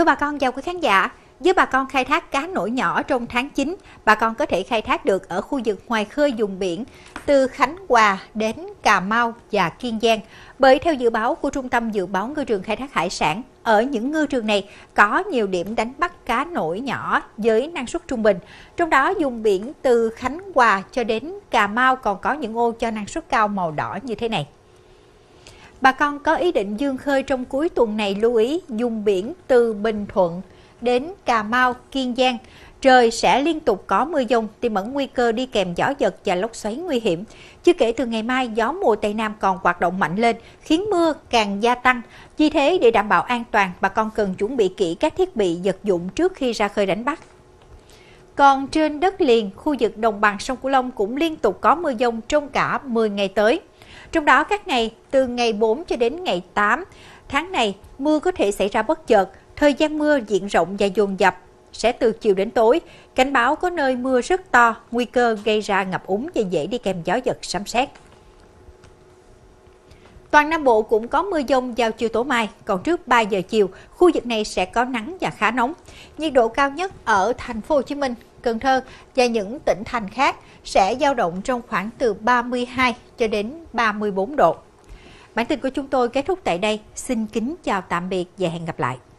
Thưa bà con, chào quý khán giả. Với bà con khai thác cá nổi nhỏ trong tháng 9, bà con có thể khai thác được ở khu vực ngoài khơi vùng biển từ Khánh Hòa đến Cà Mau và Kiên Giang. Bởi theo dự báo của Trung tâm Dự báo Ngư trường Khai thác Hải sản, ở những ngư trường này có nhiều điểm đánh bắt cá nổi nhỏ với năng suất trung bình. Trong đó vùng biển từ Khánh Hòa cho đến Cà Mau còn có những ô cho năng suất cao màu đỏ như thế này. Bà con có ý định dương khơi trong cuối tuần này lưu ý dùng biển từ Bình Thuận đến Cà Mau, Kiên Giang. Trời sẽ liên tục có mưa dông, tiềm ẩn nguy cơ đi kèm gió giật và lốc xoáy nguy hiểm. Chưa kể từ ngày mai, gió mùa Tây Nam còn hoạt động mạnh lên, khiến mưa càng gia tăng. Vì thế, để đảm bảo an toàn, bà con cần chuẩn bị kỹ các thiết bị vật dụng trước khi ra khơi đánh bắt. Còn trên đất liền, khu vực đồng bằng sông Cửu Long cũng liên tục có mưa dông trong cả 10 ngày tới. Trong đó các ngày từ ngày 4 cho đến ngày 8 tháng này, mưa có thể xảy ra bất chợt, thời gian mưa diện rộng và dồn dập sẽ từ chiều đến tối. Cảnh báo có nơi mưa rất to, nguy cơ gây ra ngập úng và dễ đi kèm gió giật sấm sét. Toàn Nam Bộ cũng có mưa dông vào chiều tối mai, còn trước 3 giờ chiều, khu vực này sẽ có nắng và khá nóng. Nhiệt độ cao nhất ở thành phố Hồ Chí Minh, Cần Thơ và những tỉnh thành khác sẽ dao động trong khoảng từ 32 cho đến 34 độ. Bản tin của chúng tôi kết thúc tại đây. Xin kính chào tạm biệt và hẹn gặp lại.